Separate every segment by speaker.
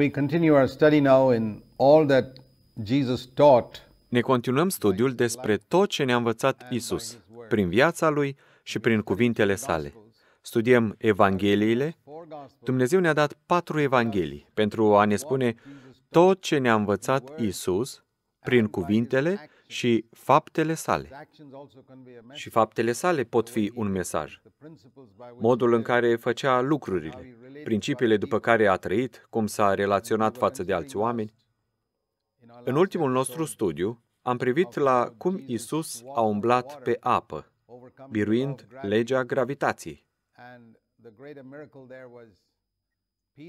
Speaker 1: We continue our study now in all that Jesus taught.
Speaker 2: Ne continuăm studiul despre tot ce ne-a învățat Isus, prin viața Lui și prin cuvintele sale. Studiem Evangheliile. Dumnezeu ne-a dat patru Evanghelii pentru a ne spune tot ce ne-a învățat Isus prin cuvintele și faptele sale. Și faptele sale pot fi un mesaj. Modul în care făcea lucrurile, principiile după care a trăit, cum s-a relaționat față de alți oameni. În ultimul nostru studiu, am privit la cum Isus a umblat pe apă, biruind legea gravitației.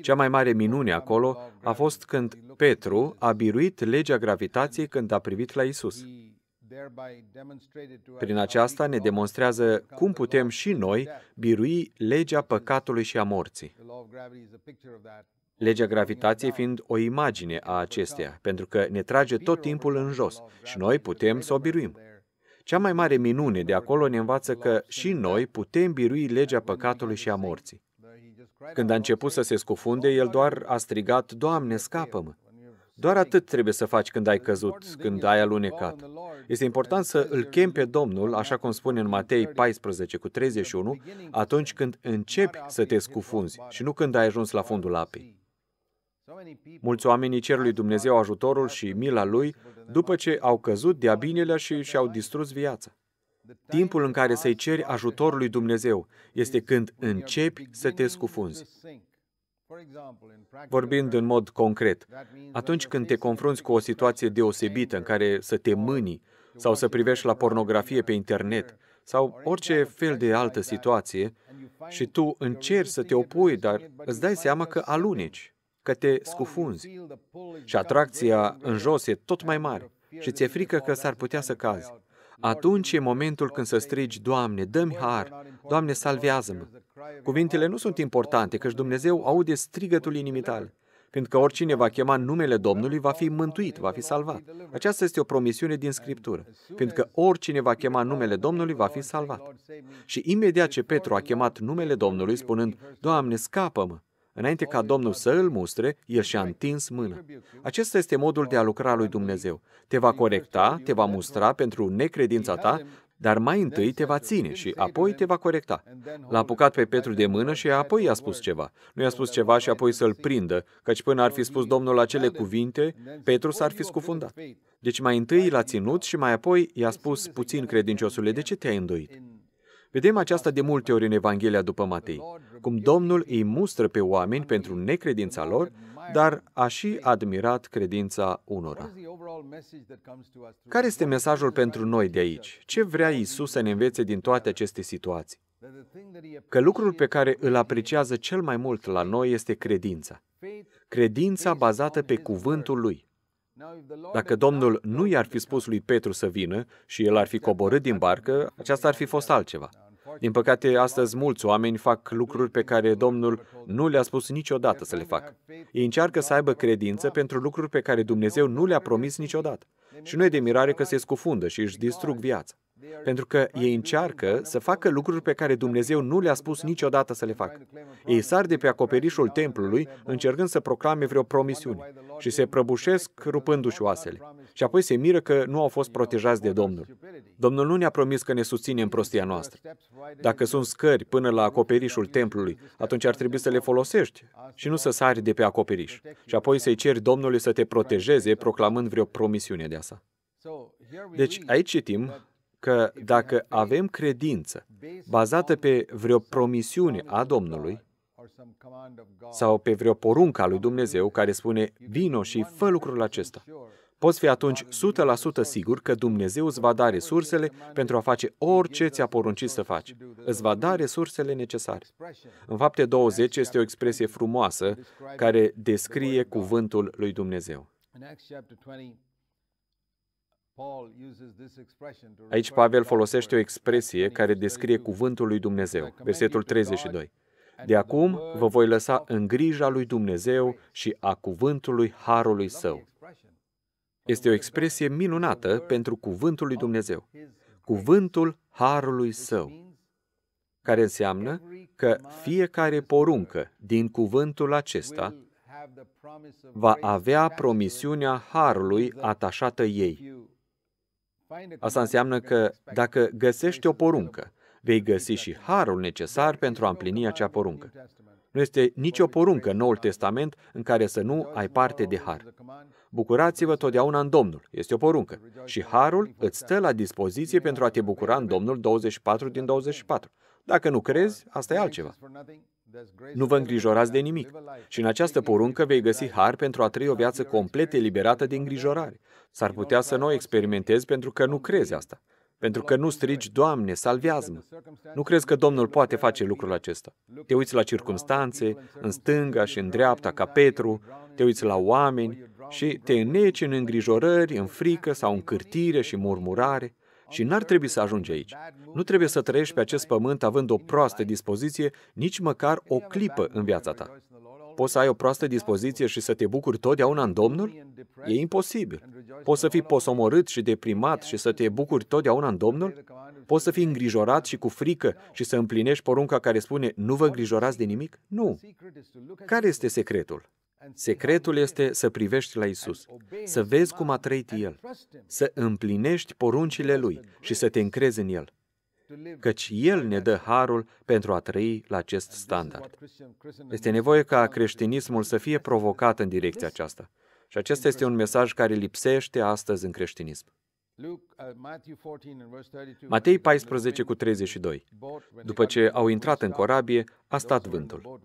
Speaker 2: Cea mai mare minune acolo a fost când Petru a biruit legea gravitației când a privit la Isus.
Speaker 1: Prin aceasta ne demonstrează cum putem și noi
Speaker 2: birui legea păcatului și a morții. Legea gravitației fiind o imagine a acesteia, pentru că ne trage tot timpul în jos și noi putem să o biruim. Cea mai mare minune de acolo ne învață că și noi putem birui legea păcatului și a morții. Când a început să se scufunde, el doar a strigat, Doamne, scapă-mă! Doar atât trebuie să faci când ai căzut, când ai alunecat. Este important să îl chem pe Domnul, așa cum spune în Matei 14 cu 31, atunci când începi să te scufunzi și nu când ai ajuns la fundul apei. Mulți oameni cer lui Dumnezeu ajutorul și mila lui după ce au căzut de-a și și-au distrus viața. Timpul în care să-i ceri ajutorul lui Dumnezeu este când începi să te scufunzi. Vorbind în mod concret, atunci când te confrunți cu o situație deosebită în care să te mâni sau să privești la pornografie pe internet sau orice fel de altă situație și tu încerci să te opui, dar îți dai seama că alunici, că te scufunzi și atracția în jos e tot mai mare și ți-e frică că s-ar putea să cazi. Atunci e momentul când să strigi, Doamne, dă-mi har, Doamne, salvează-mă. Cuvintele nu sunt importante, căci Dumnezeu aude strigătul inimii tale. Pentru că oricine va chema numele Domnului va fi mântuit, va fi salvat. Aceasta este o promisiune din Scriptură. Pentru că oricine va chema numele Domnului va fi salvat. Și imediat ce Petru a chemat numele Domnului, spunând, Doamne, scapă-mă, Înainte ca Domnul să îl mustre, el și-a întins mâna. Acesta este modul de a lucra lui Dumnezeu. Te va corecta, te va mustra pentru necredința ta, dar mai întâi te va ține și apoi te va corecta. L-a apucat pe Petru de mână și apoi i-a spus ceva. Nu i-a spus ceva și apoi să-l prindă, căci până ar fi spus Domnul acele cuvinte, Petru s-ar fi scufundat. Deci mai întâi l-a ținut și mai apoi i-a spus puțin credinciosule, de ce te-ai îndoit? Vedem aceasta de multe ori în Evanghelia după Matei cum Domnul îi mustră pe oameni pentru necredința lor, dar a și admirat credința unora. Care este mesajul pentru noi de aici? Ce vrea Isus să ne învețe din toate aceste situații? Că lucrul pe care îl apreciază cel mai mult la noi este credința. Credința bazată pe cuvântul lui. Dacă Domnul nu i-ar fi spus lui Petru să vină și el ar fi coborât din barcă, aceasta ar fi fost altceva. Din păcate, astăzi mulți oameni fac lucruri pe care Domnul nu le-a spus niciodată să le facă. Ei încearcă să aibă credință pentru lucruri pe care Dumnezeu nu le-a promis niciodată. Și nu e de mirare că se scufundă și își distrug viața. Pentru că ei încearcă să facă lucruri pe care Dumnezeu nu le-a spus niciodată să le facă. Ei sar de pe acoperișul templului, încercând să proclame vreo promisiune și se prăbușesc rupându-și oasele. Și apoi se miră că nu au fost protejați de Domnul. Domnul nu ne-a promis că ne susține în prostia noastră. Dacă sunt scări până la acoperișul templului, atunci ar trebui să le folosești și nu să sari de pe acoperiș. Și apoi să-i ceri Domnului să te protejeze, proclamând vreo promisiune de asta. Deci aici citim că dacă avem credință bazată pe vreo promisiune a Domnului, sau pe vreo poruncă a lui Dumnezeu care spune, vino și fă lucrul acesta. Poți fi atunci 100% sigur că Dumnezeu da îți va da resursele pentru a face orice ți-a poruncit să faci. Îți va da resursele necesare. În fapte 20 este o expresie frumoasă care descrie cuvântul lui Dumnezeu. Aici Pavel folosește o expresie care descrie cuvântul lui Dumnezeu, versetul 32. De acum vă voi lăsa în grija lui Dumnezeu și a cuvântului Harului Său. Este o expresie minunată pentru cuvântul lui Dumnezeu. Cuvântul Harului Său, care înseamnă că fiecare poruncă din cuvântul acesta va avea promisiunea Harului atașată ei. Asta înseamnă că dacă găsești o poruncă vei găsi și harul necesar pentru a împlini acea poruncă. Nu este nicio poruncă în Noul Testament în care să nu ai parte de har. Bucurați-vă totdeauna în Domnul, este o poruncă. Și harul îți stă la dispoziție pentru a te bucura în Domnul 24 din 24. Dacă nu crezi, asta e altceva. Nu vă îngrijorați de nimic. Și în această poruncă vei găsi har pentru a trăi o viață complet eliberată de îngrijorare. S-ar putea să nu o experimentezi pentru că nu crezi asta. Pentru că nu strigi, Doamne, salvează-mă. Nu crezi că Domnul poate face lucrul acesta. Te uiți la circumstanțe, în stânga și în dreapta, ca Petru, te uiți la oameni și te înneci în îngrijorări, în frică sau în cârtire și murmurare. Și n-ar trebui să ajungi aici. Nu trebuie să trăiești pe acest pământ având o proastă dispoziție, nici măcar o clipă în viața ta. Poți să ai o proastă dispoziție și să te bucuri totdeauna în Domnul? E imposibil. Poți să fii posomorât și deprimat și să te bucuri totdeauna în Domnul? Poți să fii îngrijorat și cu frică și să împlinești porunca care spune nu vă îngrijorați de nimic? Nu. Care este secretul? Secretul este să privești la Isus, să vezi cum a trăit El, să împlinești poruncile Lui și să te încrezi în El căci El ne dă harul pentru a trăi la acest standard. Este nevoie ca creștinismul să fie provocat în direcția aceasta. Și acesta este un mesaj care lipsește astăzi în creștinism.
Speaker 1: Uh, Matei
Speaker 2: 14 cu 32. După ce au intrat în corabie, a stat vântul.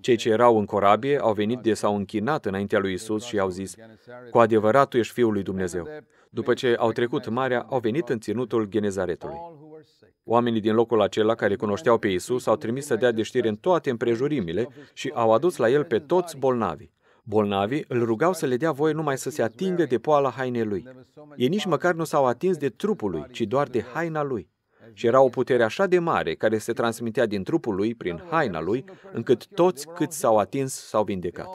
Speaker 2: Cei ce erau în corabie au venit de s-au închinat înaintea lui Isus și au zis, Cu adevărat tu ești Fiul lui Dumnezeu. După ce au trecut marea, au venit în ținutul Genezaretului. Oamenii din locul acela care cunoșteau pe Isus au trimis să dea de știre în toate împrejurimile și au adus la el pe toți bolnavii. Bolnavii îl rugau să le dea voie numai să se atingă de poala hainei lui. Ei nici măcar nu s-au atins de trupul lui, ci doar de haina lui. Și era o putere așa de mare care se transmitea din trupul lui, prin haina lui, încât toți cât s-au atins s-au vindecat.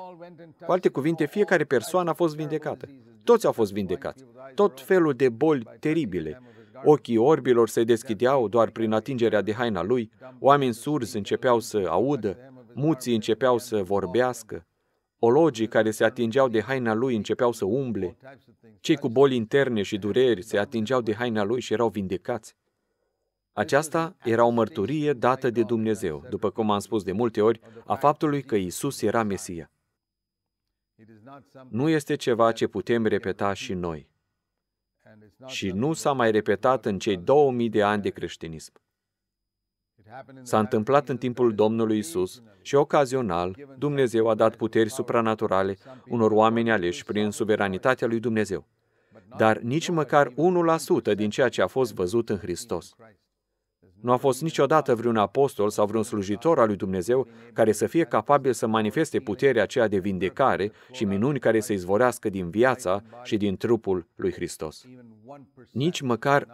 Speaker 2: Cu alte cuvinte, fiecare persoană a fost vindecată. Toți au fost vindecați. Tot felul de boli teribile, Ochii orbilor se deschideau doar prin atingerea de haina lui, oameni surzi începeau să audă, muții începeau să vorbească, ologii care se atingeau de haina lui începeau să umble, cei cu boli interne și dureri se atingeau de haina lui și erau vindecați. Aceasta era o mărturie dată de Dumnezeu, după cum am spus de multe ori, a faptului că Isus era Mesia. Nu este ceva ce putem repeta și noi și nu s-a mai repetat în cei 2000 de ani de creștinism. S-a întâmplat în timpul Domnului Isus și ocazional Dumnezeu a dat puteri supranaturale unor oameni aleși prin suveranitatea lui Dumnezeu, dar nici măcar 1% din ceea ce a fost văzut în Hristos. Nu a fost niciodată vreun apostol sau vreun slujitor al lui Dumnezeu care să fie capabil să manifeste puterea aceea de vindecare și minuni care să izvorească din viața și din trupul lui Hristos. Nici măcar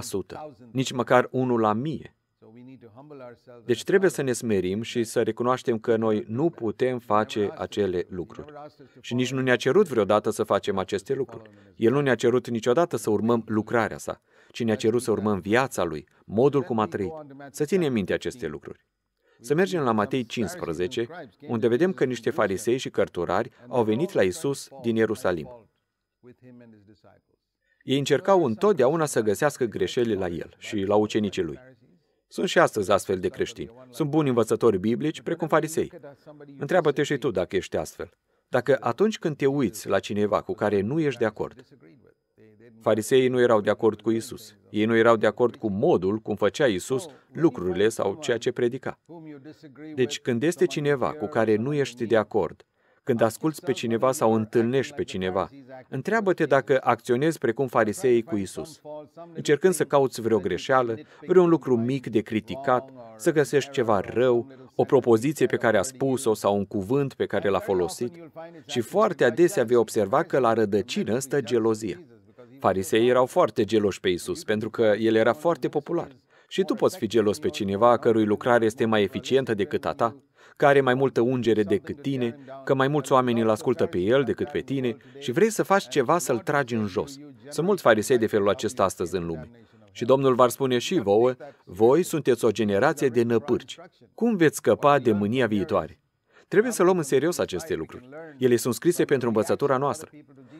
Speaker 2: 1%, nici măcar 1 la mie. Deci trebuie să ne smerim și să recunoaștem că noi nu putem face acele lucruri. Și nici nu ne-a cerut vreodată să facem aceste lucruri. El nu ne-a cerut niciodată să urmăm lucrarea sa. Cine a cerut să urmăm viața lui, modul cum a trăit. Să ținem minte aceste lucruri. Să mergem la Matei 15, unde vedem că niște farisei și cărturari au venit la Isus din Ierusalim. Ei încercau întotdeauna să găsească greșeli la el și la ucenicii lui. Sunt și astăzi astfel de creștini. Sunt buni învățători biblici, precum farisei. Întreabă-te și tu dacă ești astfel. Dacă atunci când te uiți la cineva cu care nu ești de acord, Fariseii nu erau de acord cu Isus. Ei nu erau de acord cu modul cum făcea Isus lucrurile sau ceea ce predica. Deci, când este cineva cu care nu ești de acord, când asculți pe cineva sau întâlnești pe cineva, întreabă-te dacă acționezi precum fariseii cu Isus, încercând să cauți vreo greșeală, vreun lucru mic de criticat, să găsești ceva rău, o propoziție pe care a spus-o sau un cuvânt pe care l-a folosit. Și foarte adesea vei observa că la rădăcină stă gelozia. Farisei erau foarte geloși pe Isus, pentru că el era foarte popular. Și tu poți fi gelos pe cineva a cărui lucrare este mai eficientă decât a ta, că are mai multă ungere decât tine, că mai mulți oameni îl ascultă pe el decât pe tine și vrei să faci ceva să-l tragi în jos. Sunt mulți farisei de felul acesta astăzi în lume. Și Domnul v-ar spune și vouă, voi sunteți o generație de năpârci. Cum veți scăpa de mânia viitoare? Trebuie să luăm în serios aceste lucruri. Ele sunt scrise pentru învățătura noastră.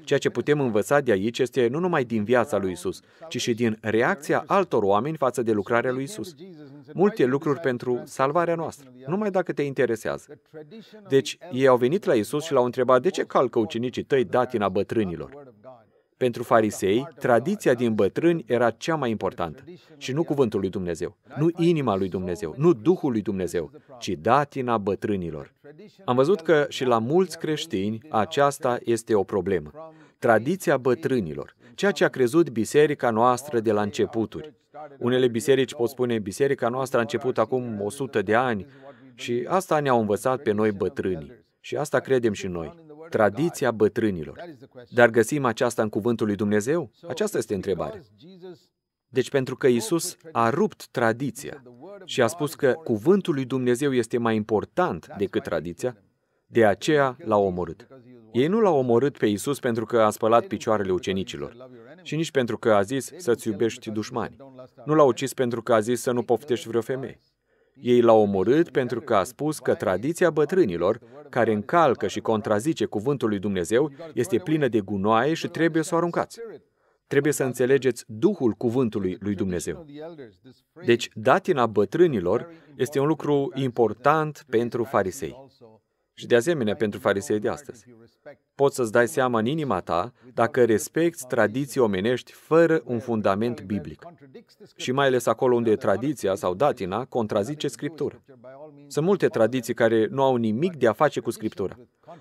Speaker 2: Ceea ce putem învăța de aici este nu numai din viața lui Isus, ci și din reacția altor oameni față de lucrarea lui Isus. Multe lucruri pentru salvarea noastră, numai dacă te interesează. Deci, ei au venit la Isus și l-au întrebat de ce calcă ucenicii tăi datina bătrânilor. Pentru farisei, tradiția din bătrâni era cea mai importantă. Și nu cuvântul lui Dumnezeu, nu inima lui Dumnezeu, nu Duhul lui Dumnezeu, ci datina bătrânilor. Am văzut că și la mulți creștini aceasta este o problemă. Tradiția bătrânilor, ceea ce a crezut biserica noastră de la începuturi. Unele biserici pot spune, biserica noastră a început acum 100 de ani și asta ne-au învățat pe noi bătrânii. Și asta credem și noi. Tradiția bătrânilor. Dar găsim aceasta în cuvântul lui Dumnezeu? Aceasta este întrebarea. Deci pentru că Isus a rupt tradiția, și a spus că cuvântul lui Dumnezeu este mai important decât tradiția, de aceea l-au omorât. Ei nu l-au omorât pe Isus pentru că a spălat picioarele ucenicilor și nici pentru că a zis să-ți iubești dușmani. Nu l-au ucis pentru că a zis să nu poftești vreo femeie. Ei l-au omorât pentru că a spus că tradiția bătrânilor, care încalcă și contrazice cuvântul lui Dumnezeu, este plină de gunoaie și trebuie să o aruncați trebuie să înțelegeți Duhul cuvântului lui Dumnezeu. Deci, datina bătrânilor este un lucru important pentru farisei. Și de asemenea pentru farisei de astăzi. Poți să-ți dai seama în inima ta dacă respecti tradiții omenești fără un fundament biblic. Și mai ales acolo unde tradiția sau datina contrazice Scriptura. Sunt multe tradiții care nu au nimic de a face cu Scriptura.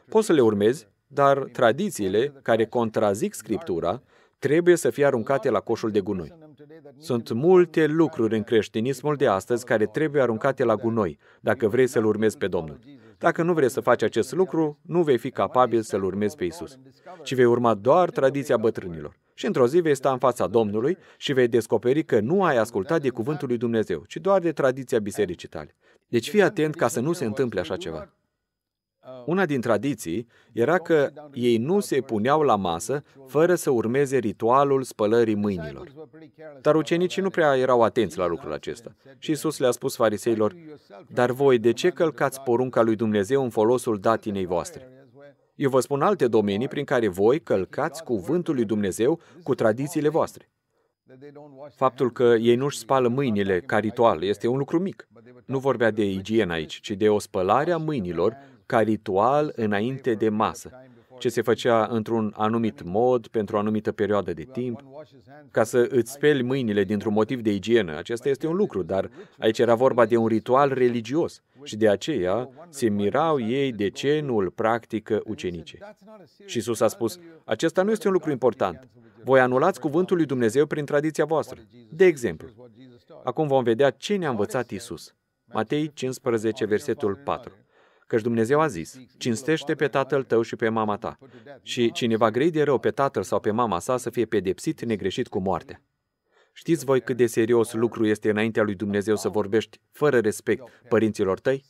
Speaker 2: Poți să le urmezi, dar tradițiile care contrazic Scriptura trebuie să fie aruncate la coșul de gunoi. Sunt multe lucruri în creștinismul de astăzi care trebuie aruncate la gunoi, dacă vrei să-L urmezi pe Domnul. Dacă nu vrei să faci acest lucru, nu vei fi capabil să-L urmezi pe Isus, ci vei urma doar tradiția bătrânilor. Și într-o zi vei sta în fața Domnului și vei descoperi că nu ai ascultat de cuvântul lui Dumnezeu, ci doar de tradiția bisericii tale. Deci fii atent ca să nu se întâmple așa ceva. Um, Una din tradiții era că ei nu se puneau la masă fără să urmeze ritualul spălării mâinilor. Dar ucenicii nu prea erau atenți la lucrul acesta. Și Isus le-a spus fariseilor, Dar voi de ce călcați porunca lui Dumnezeu în folosul datinei voastre? Eu vă spun alte domenii prin care voi călcați cuvântul lui Dumnezeu cu tradițiile voastre. Faptul că ei nu-și spală mâinile ca ritual este un lucru mic. Nu vorbea de igienă aici, ci de o spălare a mâinilor ca ritual înainte de masă, ce se făcea într-un anumit mod, pentru o anumită perioadă de timp. Ca să îți speli mâinile dintr-un motiv de igienă, acesta este un lucru, dar aici era vorba de un ritual religios și de aceea se mirau ei de ce nu îl practică ucenice. Și Iisus a spus, acesta nu este un lucru important. Voi anulați cuvântul lui Dumnezeu prin tradiția voastră. De exemplu, acum vom vedea ce ne-a învățat Isus. Matei 15, versetul 4. Căci Dumnezeu a zis, cinstește pe tatăl tău și pe mama ta. Și cine va grei de rău pe tatăl sau pe mama sa să fie pedepsit negreșit cu moartea. Știți voi cât de serios lucru este înaintea lui Dumnezeu să vorbești fără respect părinților tăi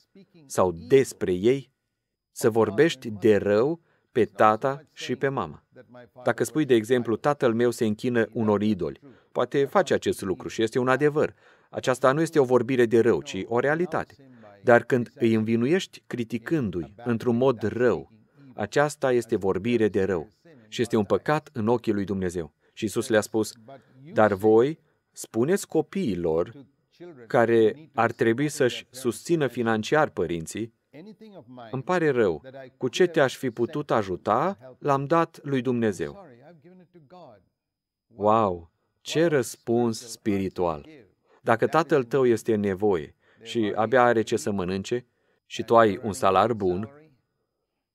Speaker 2: sau despre ei? Să vorbești de rău pe tata și pe mama. Dacă spui, de exemplu, tatăl meu se închină unor idoli, poate face acest lucru și este un adevăr. Aceasta nu este o vorbire de rău, ci o realitate. Dar când îi învinuiești criticându-i într-un mod rău, aceasta este vorbire de rău și este un păcat în ochii lui Dumnezeu. Și Isus le-a spus, dar voi spuneți copiilor care ar trebui să-și susțină financiar părinții, îmi pare rău, cu ce te-aș fi putut ajuta, l-am dat lui Dumnezeu. Wow! Ce răspuns spiritual! Dacă tatăl tău este în nevoie și abia are ce să mănânce și tu ai un salar bun,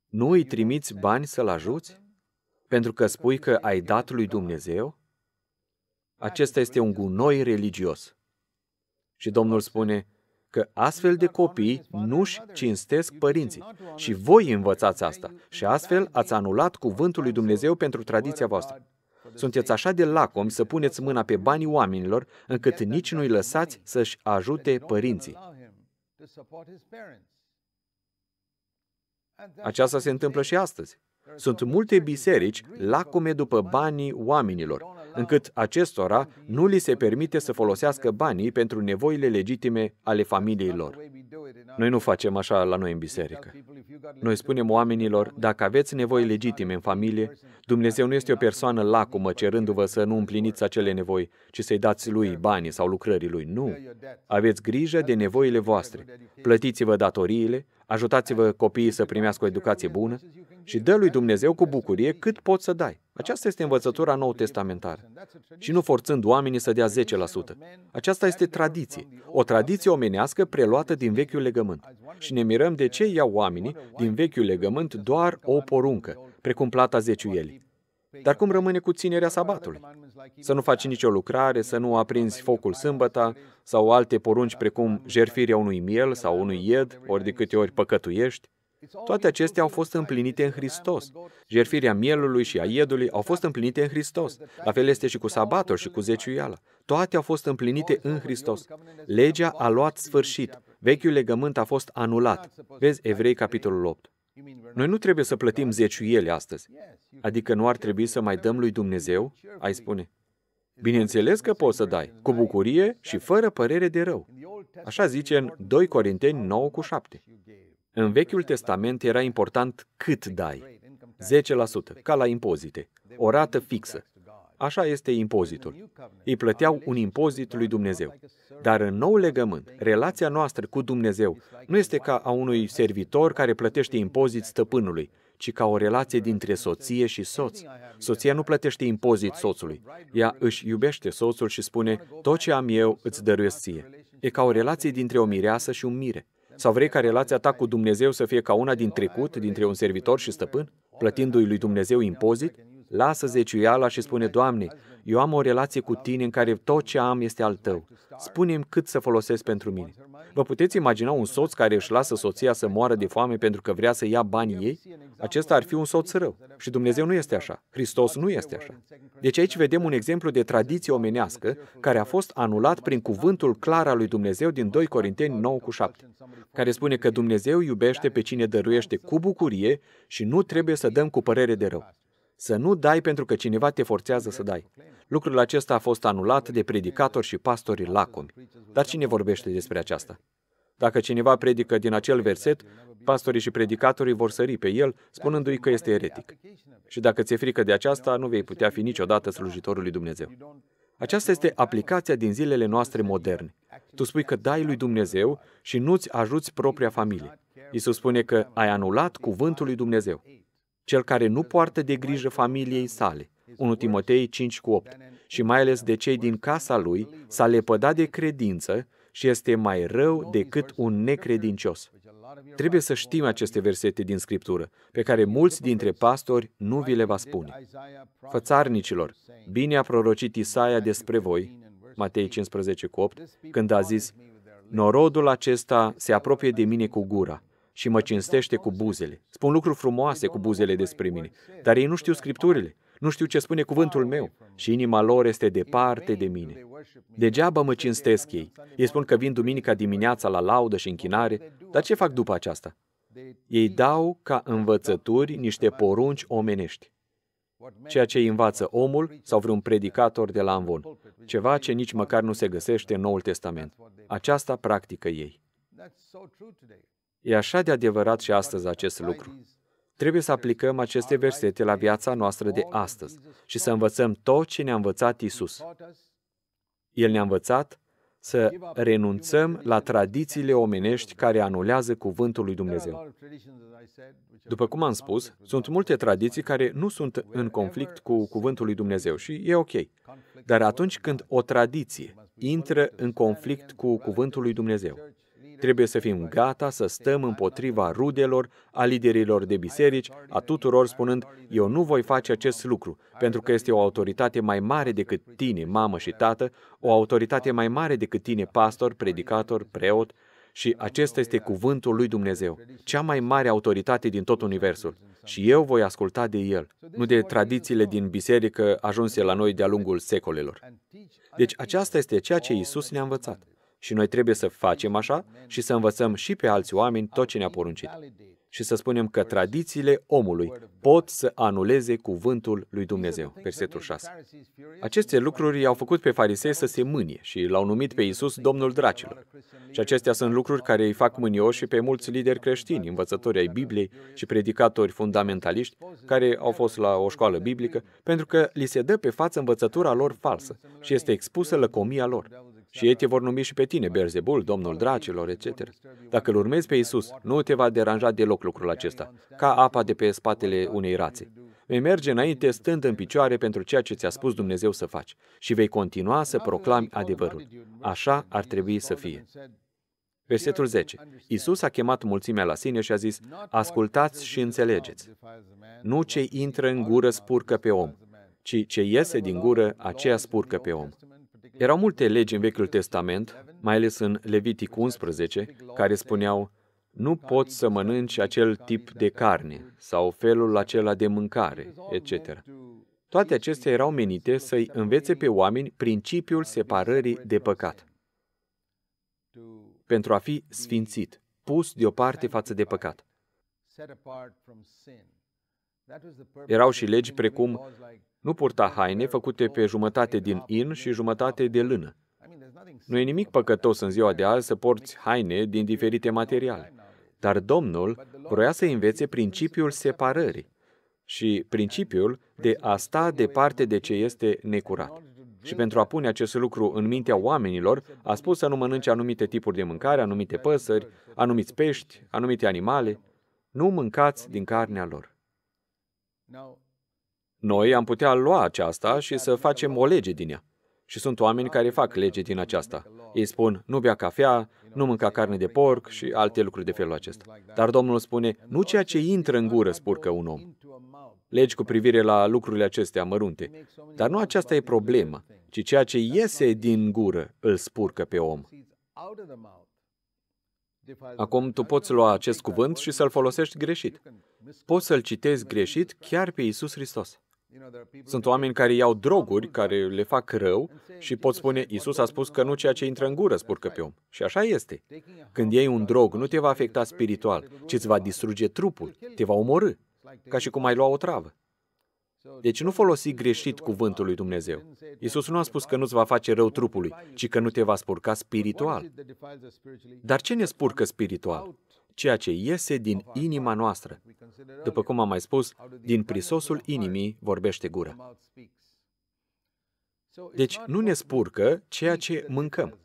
Speaker 2: nu îi trimiți bani să-l ajuți? Pentru că spui că ai dat lui Dumnezeu? Acesta este un gunoi religios. Și Domnul spune că astfel de copii nu-și cinstesc părinții. Și voi învățați asta. Și astfel ați anulat cuvântul lui Dumnezeu pentru tradiția voastră. Sunteți așa de lacomi să puneți mâna pe banii oamenilor, încât nici nu-i lăsați să-și ajute părinții. Aceasta se întâmplă și astăzi. Sunt multe biserici lacome după banii oamenilor, încât acestora nu li se permite să folosească banii pentru nevoile legitime ale familiei lor. Noi nu facem așa la noi în biserică. Noi spunem oamenilor, dacă aveți nevoi legitime în familie, Dumnezeu nu este o persoană lacumă cerându-vă să nu împliniți acele nevoi, ci să-i dați lui banii sau lucrării lui. Nu! Aveți grijă de nevoile voastre. Plătiți-vă datoriile, ajutați-vă copiii să primească o educație bună și dă lui Dumnezeu cu bucurie cât poți să dai. Aceasta este învățătura nou testamentară. Și nu forțând oamenii să dea 10%. Aceasta este tradiție. O tradiție omenească preluată din vechiul legământ. Și ne mirăm de ce iau oamenii din vechiul legământ doar o poruncă, precum plata zeciuielii. Dar cum rămâne cu ținerea sabatului? Să nu faci nicio lucrare, să nu aprinzi focul sâmbăta sau alte porunci precum jerfirea unui miel sau unui ied, ori de câte ori păcătuiești. Toate acestea au fost împlinite în Hristos. Jerfirea mielului și a iedului au fost împlinite în Hristos. La fel este și cu sabatul și cu zeciuiala. Toate au fost împlinite în Hristos. Legea a luat sfârșit. Vechiul legământ a fost anulat. Vezi Evrei, capitolul 8. Noi nu trebuie să plătim zeciuiele astăzi. Adică nu ar trebui să mai dăm lui Dumnezeu? Ai spune. Bineînțeles că poți să dai, cu bucurie și fără părere de rău. Așa zice în 2 Corinteni 9 cu 7. În Vechiul Testament era important cât dai. 10%, ca la impozite, o rată fixă. Așa este impozitul. Îi plăteau un impozit lui Dumnezeu. Dar în nou legământ, relația noastră cu Dumnezeu nu este ca a unui servitor care plătește impozit stăpânului, ci ca o relație dintre soție și soț. Soția nu plătește impozit soțului. Ea își iubește soțul și spune, tot ce am eu îți dăruiesc ție. E ca o relație dintre o mireasă și un mire. Sau vrei ca relația ta cu Dumnezeu să fie ca una din trecut, dintre un servitor și stăpân, plătindu-i lui Dumnezeu impozit? Lasă zeciuiala și spune, Doamne, eu am o relație cu tine în care tot ce am este al tău. Spune-mi cât să folosesc pentru mine. Vă puteți imagina un soț care își lasă soția să moară de foame pentru că vrea să ia banii ei? Acesta ar fi un soț rău. Și Dumnezeu nu este așa. Hristos nu este așa. Deci aici vedem un exemplu de tradiție omenească care a fost anulat prin cuvântul clar al lui Dumnezeu din 2 Corinteni 9 cu 7, care spune că Dumnezeu iubește pe cine dăruiește cu bucurie și nu trebuie să dăm cu părere de rău. Să nu dai pentru că cineva te forțează să dai. Lucrul acesta a fost anulat de predicatori și pastori lacomi. Dar cine vorbește despre aceasta? Dacă cineva predică din acel verset, pastorii și predicatorii vor sări pe el, spunându-i că este eretic. Și dacă ți-e frică de aceasta, nu vei putea fi niciodată slujitorul lui Dumnezeu. Aceasta este aplicația din zilele noastre moderne. Tu spui că dai lui Dumnezeu și nu-ți ajuți propria familie. Iisus spune că ai anulat cuvântul lui Dumnezeu cel care nu poartă de grijă familiei sale, 1 Timotei 5 cu 8, și mai ales de cei din casa lui, s-a lepădat de credință și este mai rău decât un necredincios. Trebuie să știm aceste versete din Scriptură, pe care mulți dintre pastori nu vi le va spune. Fățarnicilor, bine a prorocit Isaia despre voi, Matei 15 cu 8, când a zis, Norodul acesta se apropie de mine cu gura și mă cinstește cu buzele. Spun lucruri frumoase cu buzele despre mine, dar ei nu știu scripturile, nu știu ce spune cuvântul meu și inima lor este departe de mine. Degeaba mă cinstesc ei. Ei spun că vin duminica dimineața la laudă și închinare, dar ce fac după aceasta? Ei dau ca învățături niște porunci omenești. Ceea ce îi învață omul sau vreun predicator de la Amvon. Ceva ce nici măcar nu se găsește în Noul Testament. Aceasta practică ei. E așa de adevărat și astăzi acest lucru. Trebuie să aplicăm aceste versete la viața noastră de astăzi și să învățăm tot ce ne-a învățat Isus. El ne-a învățat să renunțăm la tradițiile omenești care anulează cuvântul lui Dumnezeu. După cum am spus, sunt multe tradiții care nu sunt în conflict cu cuvântul lui Dumnezeu și e ok. Dar atunci când o tradiție intră în conflict cu cuvântul lui Dumnezeu, Trebuie să fim gata să stăm împotriva rudelor, a liderilor de biserici, a tuturor spunând, eu nu voi face acest lucru, pentru că este o autoritate mai mare decât tine, mamă și tată, o autoritate mai mare decât tine, pastor, predicator, preot, și acesta este cuvântul lui Dumnezeu, cea mai mare autoritate din tot universul. Și eu voi asculta de el, nu de tradițiile din biserică ajunse la noi de-a lungul secolelor. Deci aceasta este ceea ce Isus ne-a învățat. Și noi trebuie să facem așa și să învățăm și pe alți oameni tot ce ne-a poruncit. Și să spunem că tradițiile omului pot să anuleze cuvântul lui Dumnezeu. Versetul 6. Aceste lucruri i-au făcut pe farisei să se mânie și l-au numit pe Isus Domnul Dracilor. Și acestea sunt lucruri care îi fac mânioși și pe mulți lideri creștini, învățători ai Bibliei și predicatori fundamentaliști care au fost la o școală biblică, pentru că li se dă pe față învățătura lor falsă și este expusă lăcomia lor. Și ei te vor numi și pe tine Berzebul, domnul dracilor, etc. Dacă îl urmezi pe Isus, nu te va deranja deloc lucrul acesta, ca apa de pe spatele unei rațe. Vei merge înainte stând în picioare pentru ceea ce ți-a spus Dumnezeu să faci și vei continua să proclami adevărul. Așa ar trebui să fie. Versetul 10. Isus a chemat mulțimea la sine și a zis, Ascultați și înțelegeți. Nu ce intră în gură spurcă pe om, ci ce iese din gură, aceea spurcă pe om. Erau multe legi în Vechiul Testament, mai ales în Levitic 11, care spuneau, nu poți să mănânci acel tip de carne sau felul acela de mâncare, etc. Toate acestea erau menite să-i învețe pe oameni principiul separării de păcat. Pentru a fi sfințit, pus deoparte față de păcat. Erau și legi precum nu purta haine făcute pe jumătate din in și jumătate de lână. Nu e nimic păcătos în ziua de azi să porți haine din diferite materiale. Dar Domnul vroia să învețe principiul separării și principiul de a sta departe de ce este necurat. Și pentru a pune acest lucru în mintea oamenilor, a spus să nu mănânce anumite tipuri de mâncare, anumite păsări, anumiți pești, anumite animale. Nu mâncați din carnea lor. Noi am putea lua aceasta și să facem o lege din ea. Și sunt oameni care fac lege din aceasta. Ei spun, nu bea cafea, nu mânca carne de porc și alte lucruri de felul acesta. Dar Domnul spune, nu ceea ce intră în gură spurcă un om. Legi cu privire la lucrurile acestea mărunte. Dar nu aceasta e problema, ci ceea ce iese din gură îl spurcă pe om. Acum tu poți lua acest cuvânt și să-l folosești greșit. Poți să-l citezi greșit chiar pe Isus Hristos. Sunt oameni care iau droguri, care le fac rău și pot spune, Isus a spus că nu ceea ce intră în gură spurcă pe om. Și așa este. Când iei un drog, nu te va afecta spiritual, ci îți va distruge trupul, te va omorâ, ca și cum ai lua o travă. Deci nu folosi greșit cuvântul lui Dumnezeu. Iisus nu a spus că nu-ți va face rău trupului, ci că nu te va spurca spiritual. Dar ce ne spurcă spiritual? ceea ce iese din inima noastră. După cum am mai spus, din prisosul inimii vorbește gura. Deci nu ne spurcă ceea ce mâncăm.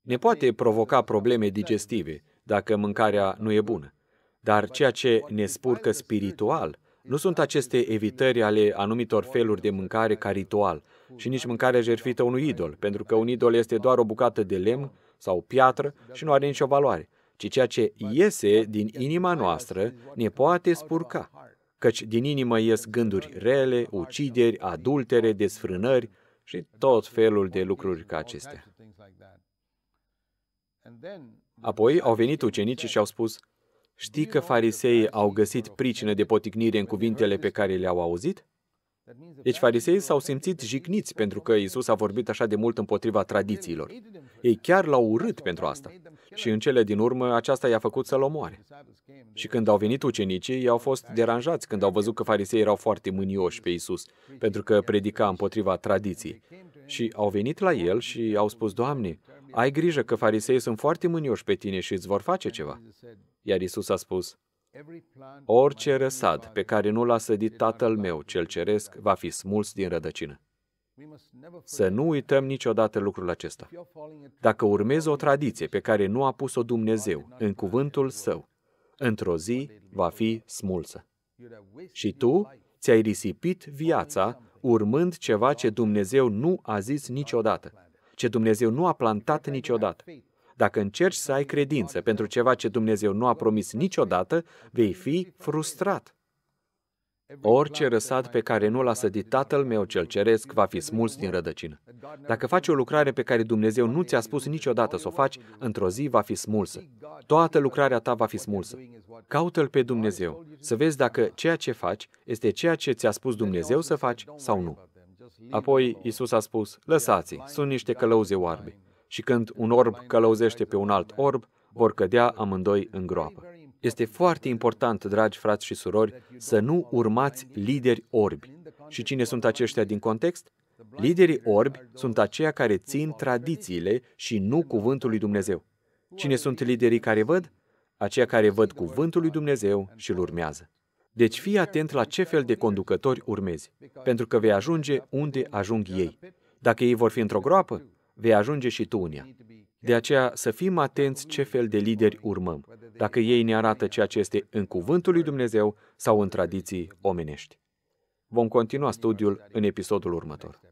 Speaker 2: Ne poate provoca probleme digestive dacă mâncarea nu e bună, dar ceea ce ne spurcă spiritual nu sunt aceste evitări ale anumitor feluri de mâncare ca ritual și nici mâncarea jertfită unui idol, pentru că un idol este doar o bucată de lemn sau piatră și nu are nicio valoare ci ceea ce iese din inima noastră ne poate spurca. Căci din inimă ies gânduri rele, ucideri, adultere, desfrânări și tot felul de lucruri ca acestea. Apoi au venit ucenicii și au spus, Știi că fariseii au găsit pricină de poticnire în cuvintele pe care le-au auzit? Deci fariseii s-au simțit jigniți pentru că Isus a vorbit așa de mult împotriva tradițiilor. Ei chiar l-au urât pentru asta. Și în cele din urmă, aceasta i-a făcut să-l omoare. Și când au venit ucenicii, ei au fost deranjați când au văzut că fariseii erau foarte mânioși pe Isus, pentru că predica împotriva tradiției. Și au venit la el și au spus, Doamne, ai grijă că fariseii sunt foarte mânioși pe tine și îți vor face ceva. Iar Isus a spus, Orice răsad pe care nu l-a sădit Tatăl meu cel ceresc va fi smuls din rădăcină. Să nu uităm niciodată lucrul acesta. Dacă urmezi o tradiție pe care nu a pus-o Dumnezeu în cuvântul său, într-o zi va fi smulsă. Și tu ți-ai risipit viața urmând ceva ce Dumnezeu nu a zis niciodată, ce Dumnezeu nu a plantat niciodată. Dacă încerci să ai credință pentru ceva ce Dumnezeu nu a promis niciodată, vei fi frustrat. Orice răsad pe care nu l-a sădit Tatăl meu cel ceresc va fi smuls din rădăcină. Dacă faci o lucrare pe care Dumnezeu nu ți-a spus niciodată să o faci, într-o zi va fi smulsă. Toată lucrarea ta va fi smulsă. Caută-L pe Dumnezeu să vezi dacă ceea ce faci este ceea ce ți-a spus Dumnezeu să faci sau nu. Apoi Isus a spus, lăsați sunt niște călăuze oarbe și când un orb călăuzește pe un alt orb, vor cădea amândoi în groapă. Este foarte important, dragi frați și surori, să nu urmați lideri orbi. Și cine sunt aceștia din context? Liderii orbi sunt aceia care țin tradițiile și nu cuvântul lui Dumnezeu. Cine sunt liderii care văd? Aceia care văd cuvântul lui Dumnezeu și îl urmează. Deci fii atent la ce fel de conducători urmezi, pentru că vei ajunge unde ajung ei. Dacă ei vor fi într-o groapă, vei ajunge și tu în ea. De aceea să fim atenți ce fel de lideri urmăm, dacă ei ne arată ceea ce este în cuvântul lui Dumnezeu sau în tradiții omenești. Vom continua studiul în episodul următor.